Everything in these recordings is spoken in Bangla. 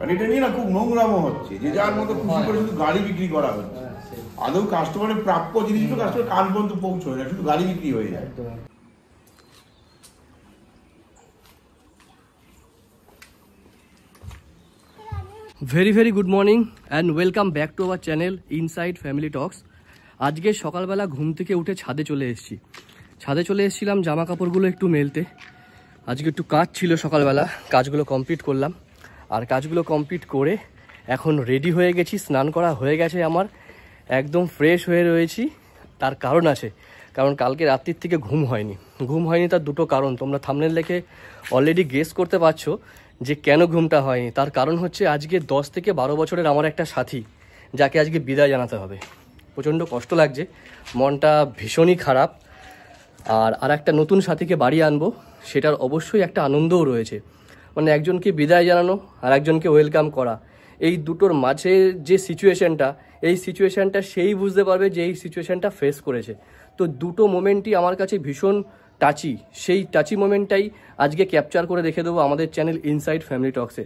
কারণ মানে এটা নিয়ে না খুব নোংরামো হচ্ছে যে যার মতো খুশি করে শুধু গাড়ি বিক্রি করা হচ্ছে আদৌ কাস্টমারের প্রাপ্য জিনিস তো কাস্টমার কান পর্যন্ত পৌঁছয় না শুধু গাড়ি বিক্রি হয়ে যায় very very good morning and welcome back to our channel inside family talks আজকে সকালবেলা ঘুম থেকে উঠে ছাদে চলে এসেছি ছাদে চলে এসেছিলাম জামা কাপড়গুলো একটু মেলতে আজকে একটু কাজ ছিল সকালবেলা কাজগুলো কমপ্লিট করলাম আর কাজগুলো কমপ্লিট করে এখন রেডি হয়ে গেছি স্নান করা হয়ে গেছে আমার একদম ফ্রেশ হয়ে রয়েছি তার কারণ আছে কারণ কালকে রাত্রির থেকে ঘুম হয়নি ঘুম হয়নি তার দুটো কারণ তোমরা থামনের লেখে অলরেডি গেস করতে পারছো যে কেন ঘুমটা হয়নি তার কারণ হচ্ছে আজকে দশ থেকে বারো বছরের আমার একটা সাথী যাকে আজকে বিদায় জানাতে হবে প্রচণ্ড কষ্ট লাগছে মনটা ভীষণই খারাপ আর আর একটা নতুন সাথীকে বাড়ি আনবো সেটার অবশ্যই একটা আনন্দও রয়েছে মানে একজনকে বিদায় জানানো আর একজনকে ওয়েলকাম করা এই দুটোর মাঝে যে সিচুয়েশানটা এই সিচুয়েশানটা সেই বুঝতে পারবে যে এই সিচুয়েশানটা ফেস করেছে তো দুটো মোমেন্টই আমার কাছে ভীষণ টাচি সেই টাচি মোমেন্টটাই আজকে ক্যাপচার করে রেখে দেবো আমাদের চ্যানেল ইনসাইড ফ্যামিলি টক্সে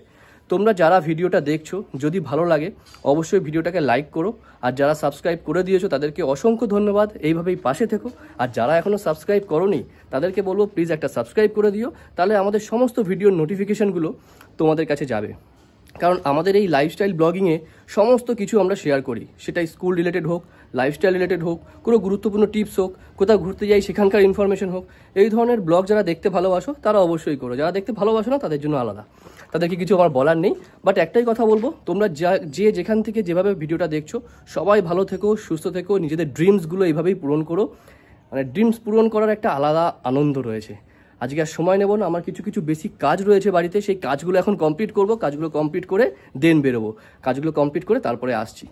তোমরা যারা ভিডিওটা দেখছো যদি ভালো লাগে অবশ্যই ভিডিওটাকে লাইক করো আর যারা সাবস্ক্রাইব করে দিয়েছো তাদেরকে অসংখ্য ধন্যবাদ এইভাবেই পাশে থেকো আর যারা এখনও সাবস্ক্রাইব করোনি তাদেরকে বলবো প্লিজ একটা সাবস্ক্রাইব করে দিও তাহলে আমাদের সমস্ত ভিডিওর নোটিফিকেশানগুলো তোমাদের কাছে যাবে কারণ আমাদের এই লাইফস্টাইল ব্লগিংয়ে সমস্ত কিছু আমরা শেয়ার করি সেটা স্কুল রিলেটেড হোক লাইফস্টাইল রিলেটেড হোক কোনো গুরুত্বপূর্ণ টিপস হোক কোথাও ঘুরতে যাই সেখানকার ইনফরমেশন হোক এই ধরনের ব্লগ যারা দেখতে ভালোবাসো তারা অবশ্যই করো যারা দেখতে ভালোবাসো না তাদের জন্য আলাদা তাদেরকে কিছু আমার বলার নেই বাট একটাই কথা বলবো তোমরা যা যে যেখান থেকে যেভাবে ভিডিওটা দেখছো সবাই ভালো থেকো সুস্থ থেকো নিজেদের ড্রিমসগুলো এইভাবেই পূরণ করো মানে ড্রিমস পূরণ করার একটা আলাদা আনন্দ রয়েছে আজকে আর সময় নেব না আমার কিছু কিছু বেশি কাজ রয়েছে বাড়িতে সেই কাজগুলো এখন কমপ্লিট করব কাজগুলো কমপ্লিট করে দেন বেরোবো কাজগুলো কমপ্লিট করে তারপরে আসছি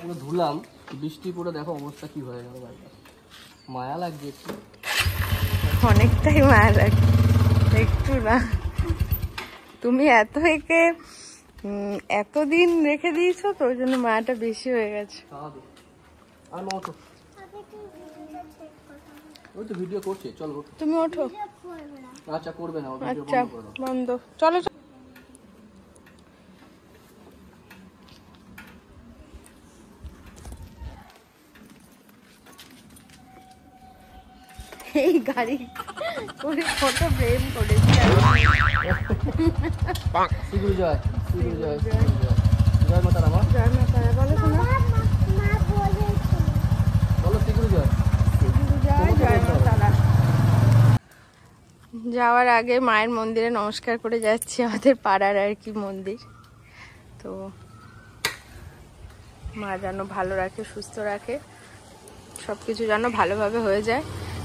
পুরো ধুলাম বৃষ্টি পুরো দেখো অবস্থা কি হয়ে গেল মায়া লাগছে একটু অনেকটাই মায়া লাগে একটু না তুমি এত একে এতদিন রেখে দিয়েছো তো ওই জন্য মায়াটা বেশি হয়ে গেছে আর ওঠো ওই তো ভিডিও করছে চলো তুমি ওঠো আচ্ছা করবে না আচ্ছা বন্ধ চলো গাড়ি করে কত প্রেম করেছি জয় জয় জয় জয় বলো বলো জয় জয় জয় যাওয়ার আগে মায়ের মন্দিরে নমস্কার করে যাচ্ছি আমাদের পাড়ার আর কি মন্দির তো মা যেন ভালো রাখে সুস্থ রাখে সব কিছু যেন ভালোভাবে হয়ে যায়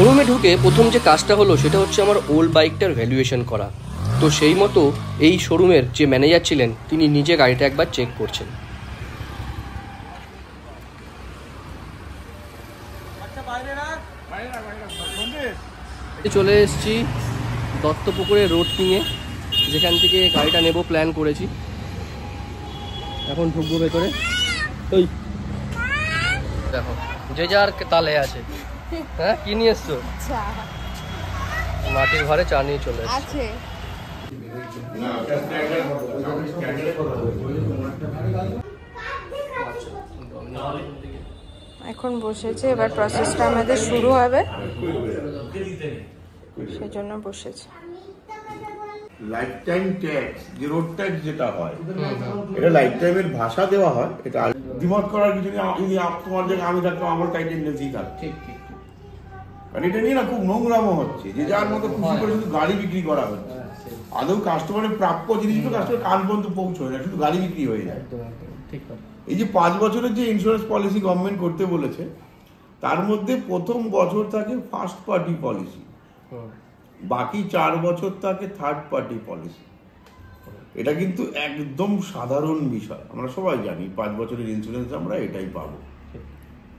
শোরুমে ঢুকে প্রথম যে কাজটা হলো সেটা হচ্ছে আমার ওল্ড বাইকটার ভ্যালুয়েশন করা তো সেই মতো এই শোরুমের যে ম্যানেজার ছিলেন তিনি নিজে গাড়িটা একবার চেক করছেন আচ্ছা, চলে এসেছি দত্তপুকুরে রোড কিনে যেখান থেকে গাড়িটা নেব প্ল্যান করেছি এখন ঢুকবো ভেতরে ওই দেখো যে যার তালে আছে হ্যাঁ কি নিয়ে এসছো মাটির ঘরে চা নিয়ে চলে আছে এখন বসেছে এবার প্রসেসটা আমাদের শুরু হবে সেজন্য বসেছে লাইফ টাইম যে রোড যেটা হয় এটা লাইফ টাইমের ভাষা দেওয়া হয় এটা দ্বিমত করার কিছু যদি তোমার আমি থাকতাম আমার টাইটেন্ডেন্সি থাকতো ঠিক ঠিক কারণ মানে এটা নিয়ে না খুব নোংরামো হচ্ছে যে যার মতো খুশি করে শুধু গাড়ি বিক্রি করা হচ্ছে হ্যাঁ, আদৌ কাস্টমারের প্রাপ্য জিনিসগুলো কাস্টমার কান পর্যন্ত পৌঁছয় না শুধু গাড়ি বিক্রি হয়ে যায় এই যে পাঁচ বছরের যে ইন্স্যুরেন্স পলিসি গভর্নমেন্ট করতে বলেছে তার মধ্যে প্রথম বছর থাকে ফার্স্ট পার্টি পলিসি বাকি চার বছর থাকে থার্ড পার্টি পলিসি এটা কিন্তু একদম সাধারণ বিষয় আমরা সবাই জানি পাঁচ বছরের ইন্স্যুরেন্স আমরা এটাই পাবো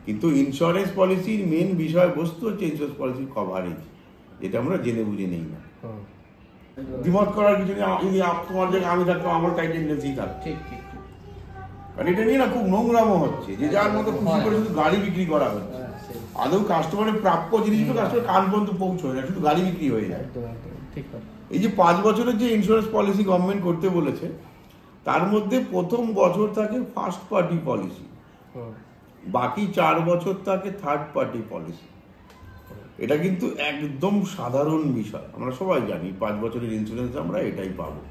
কিন্তু ইন্স্যুরেন্স পলিসির মেন বিষয়বস্তু হচ্ছে ইন্স্যুরেন্স পলিসির কভারেজ যেটা আমরা জেনে বুঝে নেই না দ্বিমত করার কিছু নেই তোমার জায়গায় আমি থাকতাম আমার তাই টেন্ডেন্সি থাকতো কারণ এটা নিয়ে না খুব নোংরামও হচ্ছে যে যার মতো খুশি হ্যাঁ। করে শুধু গাড়ি বিক্রি করা হচ্ছে হ্যাঁ, আদৌ কাস্টমারের প্রাপ্য জিনিসগুলো কাস্টমার কান পর্যন্ত পৌঁছয় না শুধু গাড়ি বিক্রি হয়ে যায় এই যে পাঁচ বছরের যে ইন্স্যুরেন্স পলিসি গভর্নমেন্ট করতে বলেছে তার মধ্যে প্রথম বছর থাকে ফার্স্ট পার্টি পলিসি বাকি চার বছর তাকে থার্ড পার্টি পলিসি এটা কিন্তু একদম সাধারণ বিষয় আমরা সবাই জানি পাঁচ বছরের ইন্স্যুরেন্স আমরা এটাই পাবো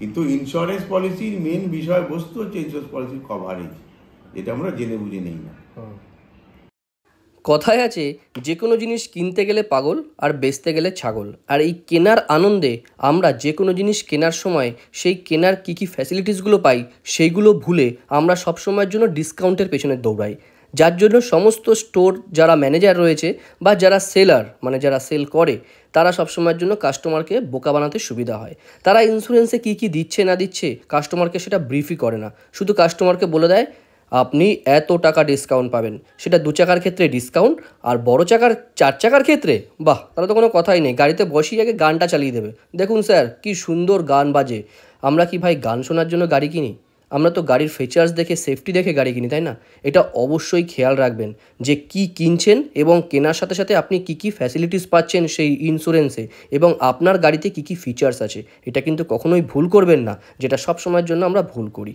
কিন্তু ইন্স্যুরেন্স পলিসির মেন বিষয়বস্তু হচ্ছে ইন্স্যুরেন্স পলিসির কভারেজ এটা আমরা জেনে বুঝে নিই না কথায় আছে যে কোনো জিনিস কিনতে গেলে পাগল আর বেচতে গেলে ছাগল আর এই কেনার আনন্দে আমরা যে কোনো জিনিস কেনার সময় সেই কেনার কী কী ফ্যাসিলিটিসগুলো পাই সেইগুলো ভুলে আমরা সব সময়ের জন্য ডিসকাউন্টের পেছনে দৌড়াই যার জন্য সমস্ত স্টোর যারা ম্যানেজার রয়েছে বা যারা সেলার মানে যারা সেল করে তারা সবসময়ের জন্য কাস্টমারকে বোকা বানাতে সুবিধা হয় তারা ইন্স্যুরেন্সে কী কী দিচ্ছে না দিচ্ছে কাস্টমারকে সেটা ব্রিফই করে না শুধু কাস্টমারকে বলে দেয় আপনি এত টাকা ডিসকাউন্ট পাবেন সেটা দু চাকার ক্ষেত্রে ডিসকাউন্ট আর বড় চাকার চার চাকার ক্ষেত্রে বাহ তাহলে তো কোনো কথাই নেই গাড়িতে বসিয়ে আগে গানটা চালিয়ে দেবে দেখুন স্যার কি সুন্দর গান বাজে আমরা কি ভাই গান শোনার জন্য গাড়ি কিনি আমরা তো গাড়ির ফিচার্স দেখে সেফটি দেখে গাড়ি কিনি তাই না এটা অবশ্যই খেয়াল রাখবেন যে কি কিনছেন এবং কেনার সাথে সাথে আপনি কি কি ফ্যাসিলিটিস পাচ্ছেন সেই ইন্স্যুরেন্সে এবং আপনার গাড়িতে কি কি ফিচার্স আছে এটা কিন্তু কখনোই ভুল করবেন না যেটা সব সময়ের জন্য আমরা ভুল করি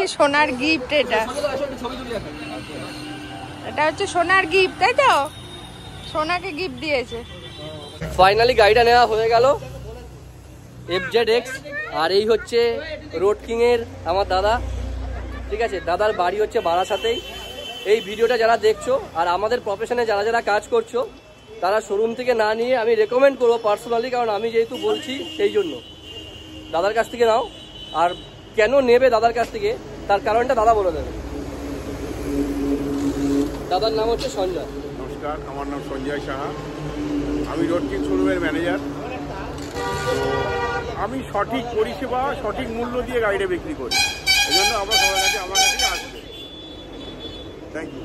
দিদি সোনার গিফট এটা এটা হচ্ছে সোনার গিফট তাই তো সোনাকে গিফট দিয়েছে ফাইনালি গাড়িটা নেওয়া হয়ে গেল এফজেড এক্স আর এই হচ্ছে রোড কিংয়ের আমার দাদা ঠিক আছে দাদার বাড়ি হচ্ছে বারাসাতেই এই ভিডিওটা যারা দেখছো আর আমাদের প্রফেশনে যারা যারা কাজ করছো তারা শোরুম থেকে না নিয়ে আমি রেকমেন্ড করবো পার্সোনালি কারণ আমি যেহেতু বলছি সেই জন্য দাদার কাছ থেকে নাও আর কেন নেবে দাদার কাছ থেকে তার কারণটা দাদা বলে দেবে দাদার নাম হচ্ছে সঞ্জয় নমস্কার আমার নাম সঞ্জয় সাহা আমি রোডকিং শোরুমের ম্যানেজার আমি সঠিক পরিষেবা সঠিক মূল্য দিয়ে গাড়িটা বিক্রি করি এই জন্য আমার সবার কাছে আমার কাছে আসবে থ্যাংক ইউ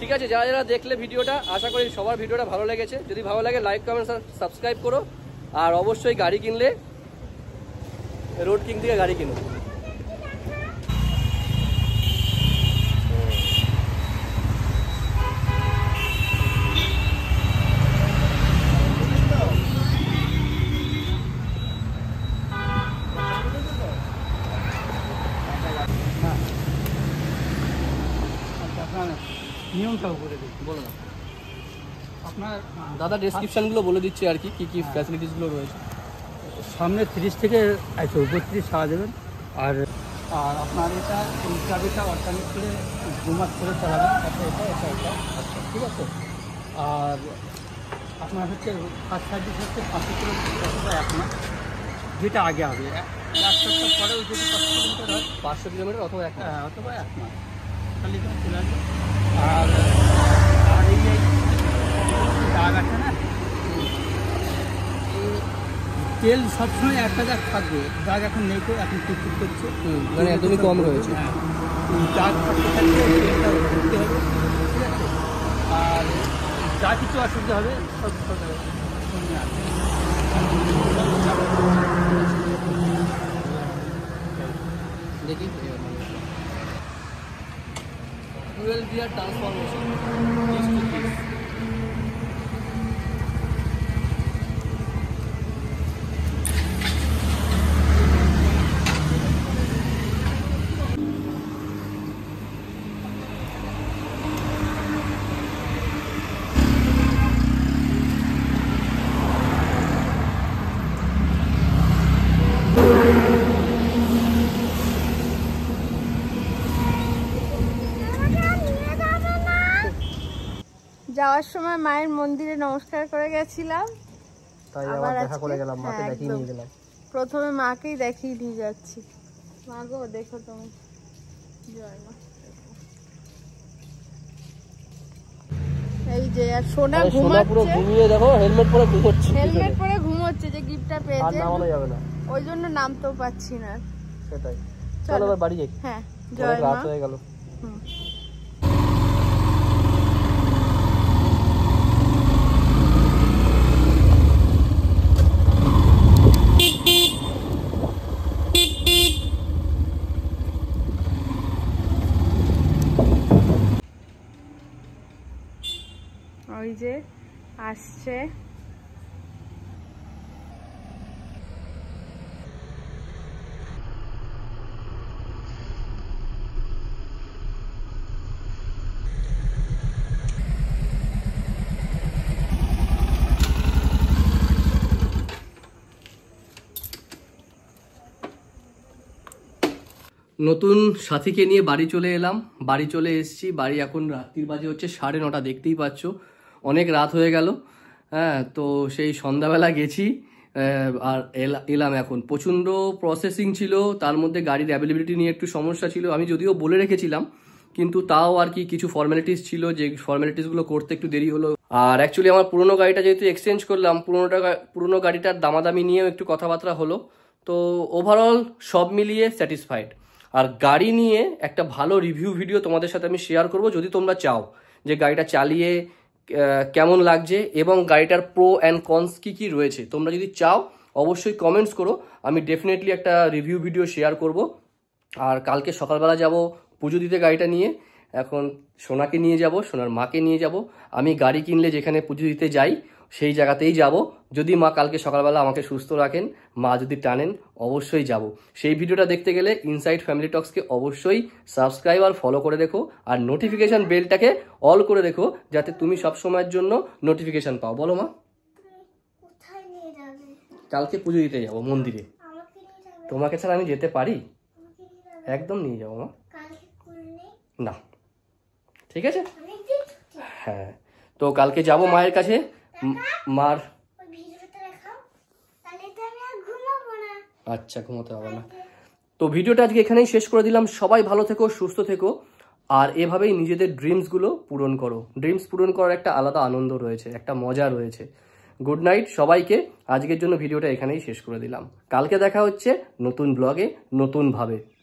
ঠিক আছে যারা যারা দেখলে ভিডিওটা আশা করি সবার ভিডিওটা ভালো লেগেছে যদি ভালো লাগে লাইক কমেন্ট সাবস্ক্রাইব করো আর অবশ্যই গাড়ি কিনলে রোড কিং থেকে গাড়ি কিনো দাদা ডেসক্রিপশানগুলো বলে দিচ্ছি আর কি কী কী ফ্যাসিলিটিসগুলো রয়েছে সামনে তিরিশ থেকে একশো উপত্রিশ সারা দেবেন আর আর আপনার এটা ইনস্টাবিটা অর্গানিক করে দু মাস করে চালাবেন তাতে এটা এটা এটা ঠিক আছে আর আপনার হচ্ছে ফার্স্ট সার্ভিস হচ্ছে পাঁচশো কিলোমিটার এক মাস যেটা আগে হবে এক সপ্তাহ যদি পাঁচশো কিলোমিটার হয় পাঁচশো অথবা এক হ্যাঁ, অথবা এক মাস তাহলে চলে আসবে আর দাগ আছে না তেল সবসময় একটা দাগ থাকবে দাগ এখন নেই তো এখন টিকটিক করছে মানে একদমই কম রয়েছে হ্যাঁ, দাগ থাকতে থাকতে হবে ঠিক আছে আর যা কিছু অসুবিধা হবে সব সঙ্গে দেখি ট্রান্সফরমেশন যাওয়ার সময় মায়ের মন্দিরে নমস্কার করে গেছিলাম তাই আবার দেখা করে গেলাম মাকে হ্যাঁ, দেখিয়ে নিয়ে গেলাম প্রথমে মাকেই দেখিয়ে নিয়ে যাচ্ছি মা গো দেখো তুমি জয় মা এই যে আর সোনা হেলমেট ঘুমোচ্ছে পেয়েছে না ওই জন্য নামতেও না সেটাই চলো বাড়ি যাই হ্যাঁ রাত হয়ে গেল যে আসছে নতুন সাথীকে নিয়ে বাড়ি চলে এলাম বাড়ি চলে এসছি বাড়ি এখন রাত্রির বাজে হচ্ছে সাড়ে নটা দেখতেই পাচ্ছ অনেক রাত হয়ে গেল হ্যাঁ তো সেই সন্ধ্যাবেলা গেছি আর এলাম এখন প্রচণ্ড প্রসেসিং ছিল তার মধ্যে গাড়ির অ্যাভেলেবিলিটি নিয়ে একটু সমস্যা ছিল আমি যদিও বলে রেখেছিলাম কিন্তু তাও আর কি কিছু ফর্মালিটিস ছিল যে ফর্মালিটিসগুলো করতে একটু দেরি হলো আর অ্যাকচুয়ালি আমার পুরনো গাড়িটা যেহেতু এক্সচেঞ্জ করলাম পুরোনোটা পুরনো গাড়িটার দামাদামি নিয়েও একটু কথাবার্তা হলো তো ওভারঅল সব মিলিয়ে স্যাটিসফাইড আর গাড়ি নিয়ে একটা ভালো রিভিউ ভিডিও তোমাদের সাথে আমি শেয়ার করব যদি তোমরা চাও যে গাড়িটা চালিয়ে কেমন লাগছে এবং গাড়িটার প্রো অ্যান্ড কনস কী কী রয়েছে তোমরা যদি চাও অবশ্যই কমেন্টস করো আমি ডেফিনেটলি একটা রিভিউ ভিডিও শেয়ার করব আর কালকে সকালবেলা যাব পুজো দিতে গাড়িটা নিয়ে এখন সোনাকে নিয়ে যাব সোনার মাকে নিয়ে যাব আমি গাড়ি কিনলে যেখানে পুজো দিতে যাই সেই জায়গাতেই যাব যদি মা কালকে সকালবেলা আমাকে সুস্থ রাখেন মা যদি টানেন অবশ্যই যাব সেই ভিডিওটা দেখতে গেলে ইনসাইড ফ্যামিলি টক্সকে অবশ্যই সাবস্ক্রাইব আর ফলো করে দেখো আর নোটিফিকেশান বেলটাকে অল করে দেখো যাতে তুমি সব সময়ের জন্য নোটিফিকেশান পাও বলো মা কালকে পুজো দিতে যাবো মন্দিরে তোমাকে ছাড়া আমি যেতে পারি একদম নিয়ে যাবো মা না ঠিক আছে হ্যাঁ তো কালকে যাব মায়ের কাছে মার আচ্ছা ঘুমোতে হবে না তো ভিডিওটা আজকে এখানেই শেষ করে দিলাম সবাই ভালো থেকো সুস্থ থেকো আর এভাবেই নিজেদের ড্রিমসগুলো পূরণ করো ড্রিমস পূরণ করার একটা আলাদা আনন্দ রয়েছে একটা মজা রয়েছে গুড নাইট সবাইকে আজকের জন্য ভিডিওটা এখানেই শেষ করে দিলাম কালকে দেখা হচ্ছে নতুন ব্লগে নতুনভাবে